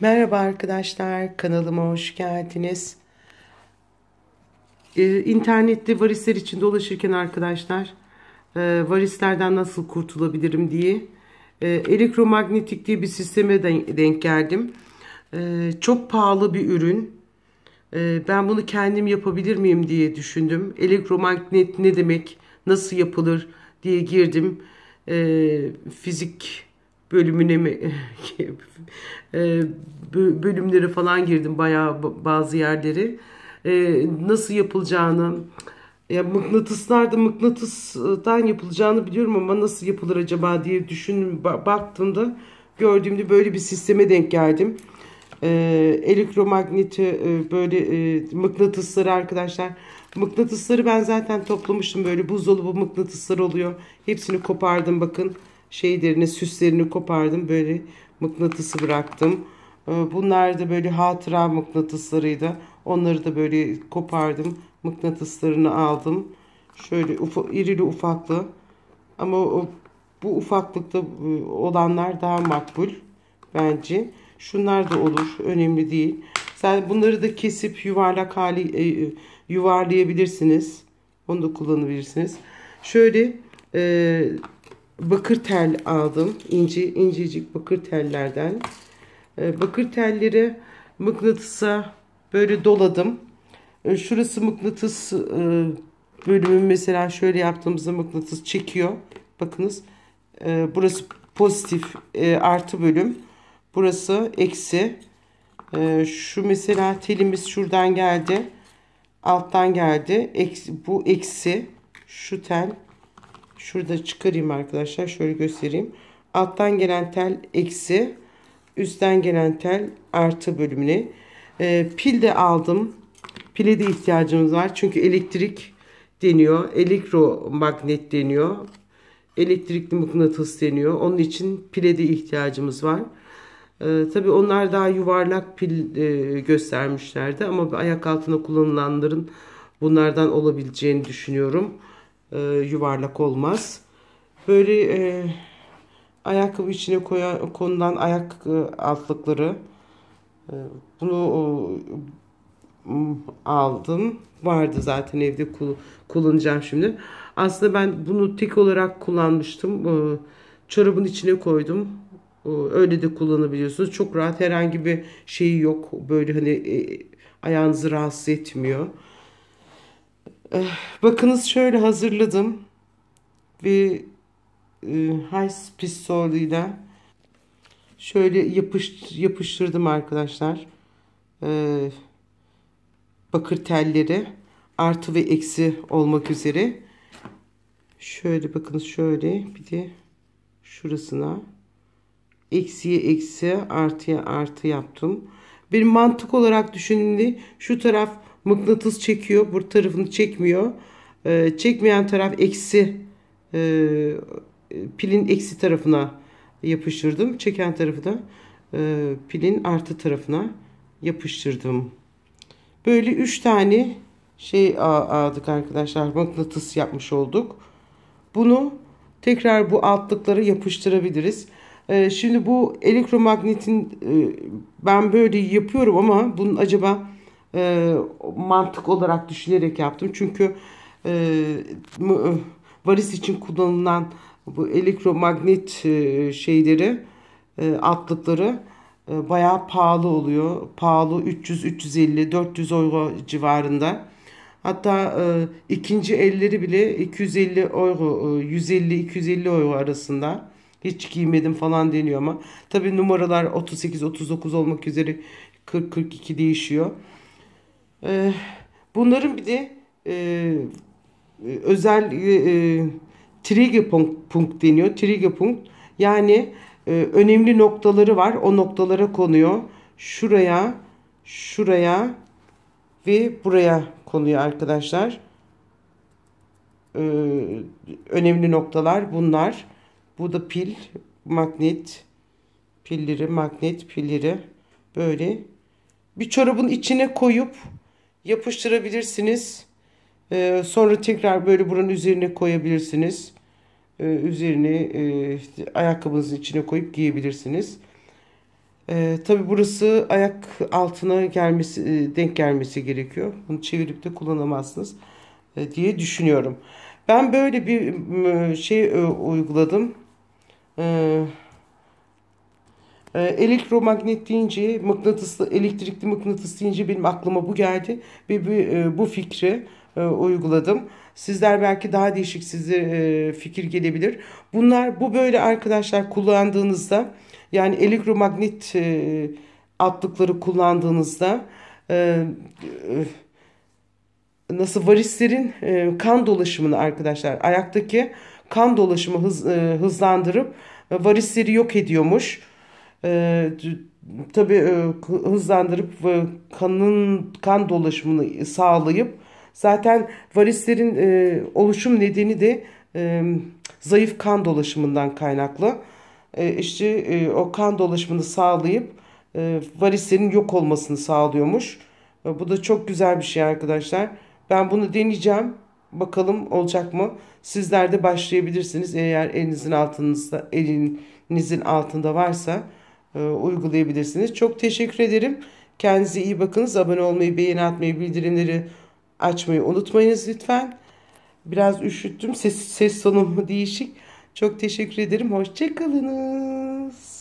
Merhaba arkadaşlar, kanalıma hoş geldiniz. Ee, internette varisler için dolaşırken arkadaşlar, e, varislerden nasıl kurtulabilirim diye e, elektromanyetik diye bir sisteme denk geldim. E, çok pahalı bir ürün. E, ben bunu kendim yapabilir miyim diye düşündüm. Elektromagnet ne demek, nasıl yapılır diye girdim. E, fizik bölümüne mi e, bölümlere falan girdim bayağı bazı yerleri e, nasıl yapılacağını ya mıknatıslarda mıknatıstan yapılacağını biliyorum ama nasıl yapılır acaba diye düşündüm baktığımda gördüğümde böyle bir sisteme denk geldim e, elektromagneti e, böyle e, mıknatısları arkadaşlar. Mıknatısları ben zaten toplamıştım böyle buzdolabı mıknatısları oluyor. Hepsini kopardım bakın şeylerini, süslerini kopardım. Böyle mıknatısı bıraktım. Ee, bunlar da böyle hatıra mıknatıslarıydı. Onları da böyle kopardım. Mıknatıslarını aldım. Şöyle ufa, irili ufaklı. Ama o, bu ufaklıkta e, olanlar daha makbul bence. Şunlar da olur. Önemli değil. Sen bunları da kesip yuvarlak hali e, e yuvarlayabilirsiniz. Onu da kullanabilirsiniz. Şöyle e, bakır tel aldım. İnci, incecik bakır tellerden. Ee, bakır telleri mıknatısa böyle doladım. Ee, şurası mıknatıs e, bölümü mesela şöyle yaptığımızda mıknatıs çekiyor. Bakınız e, burası pozitif e, artı bölüm. Burası eksi. E, şu mesela telimiz şuradan geldi. Alttan geldi. bu eksi. Şu tel Şurada çıkarayım arkadaşlar. Şöyle göstereyim. Alttan gelen tel eksi. Üstten gelen tel artı bölümüne. E, pil de aldım. Pile de ihtiyacımız var. Çünkü elektrik deniyor. Elektromagnet deniyor. Elektrikli mıknatıs deniyor. Onun için pile de ihtiyacımız var. Ee, tabii onlar daha yuvarlak pil e, göstermişlerdi ama ayak altına kullanılanların bunlardan olabileceğini düşünüyorum e, yuvarlak olmaz. Böyle e, ayakkabı içine koyan, konulan ayak e, altlıkları e, bunu e, aldım. Vardı zaten evde kullanacağım şimdi. Aslında ben bunu tek olarak kullanmıştım. E, çorabın içine koydum. E, öyle de kullanabiliyorsunuz. Çok rahat herhangi bir şeyi yok. Böyle hani e, ayağınızı rahatsız etmiyor. Eh, bakınız şöyle hazırladım. Bir e, Heiss pistoluyla şöyle yapış, yapıştırdım arkadaşlar. E, bakır telleri artı ve eksi olmak üzere. Şöyle bakınız şöyle bir de şurasına eksiye eksi artıya artı yaptım. Bir mantık olarak düşündüğümde şu taraf Mıknatıs çekiyor. Bu tarafını çekmiyor. E, çekmeyen taraf eksi e, pilin eksi tarafına yapıştırdım. Çeken tarafı da e, pilin artı tarafına yapıştırdım. Böyle 3 tane şey aldık arkadaşlar. Mıknatıs yapmış olduk. Bunu tekrar bu altlıkları yapıştırabiliriz. Ee, şimdi bu elektromagnetin e, ben böyle yapıyorum ama bunun acaba e, mantık olarak düşünerek yaptım. Çünkü e, e, varis için kullanılan bu elektromagnet e, şeyleri e, atlıkları e, bayağı pahalı oluyor. Pahalı 300, 350, 400 euro civarında. Hatta e, ikinci elleri bile 250 euro, e, 150-250 euro arasında. Hiç giymedim falan deniyor ama. tabii numaralar 38-39 olmak üzere 40-42 değişiyor. Ee, bunların bir de e, e özel e, e trigger punk punkt deniyor. Trigger punk yani e, önemli noktaları var. O noktalara konuyor. Şuraya, şuraya ve buraya konuyor arkadaşlar. E, önemli noktalar bunlar. Bu da pil, magnet, pilleri, magnet pilleri böyle bir çorabın içine koyup yapıştırabilirsiniz. Ee, sonra tekrar böyle buranın üzerine koyabilirsiniz. Ee, üzerine e, ayakkabınızın içine koyup giyebilirsiniz. Ee, Tabi burası ayak altına gelmesi e, denk gelmesi gerekiyor. Bunu çevirip de kullanamazsınız e, diye düşünüyorum. Ben böyle bir şey e, uyguladım. Ee, e, elektromagnet deyince, mıknatıslı, elektrikli mıknatıs deyince benim aklıma bu geldi ve bu, e, fikri e, uyguladım. Sizler belki daha değişik size e, fikir gelebilir. Bunlar bu böyle arkadaşlar kullandığınızda yani elektromagnet e, atlıkları kullandığınızda nasıl varislerin kan dolaşımını arkadaşlar ayaktaki kan dolaşımı hız, hızlandırıp varisleri yok ediyormuş e, tabii e, hızlandırıp e, kanın kan dolaşımını sağlayıp zaten varislerin e, oluşum nedeni de e, zayıf kan dolaşımından kaynaklı. E, işte e, o kan dolaşımını sağlayıp e, varislerin yok olmasını sağlıyormuş. E, bu da çok güzel bir şey arkadaşlar. Ben bunu deneyeceğim. Bakalım olacak mı? Sizler de başlayabilirsiniz eğer elinizin altınızda elinizin altında varsa. E, uygulayabilirsiniz. Çok teşekkür ederim. Kendinize iyi bakınız. Abone olmayı, beğeni atmayı, bildirimleri açmayı unutmayınız lütfen. Biraz üşüttüm. Ses, ses tonum değişik. Çok teşekkür ederim. Hoşçakalınız.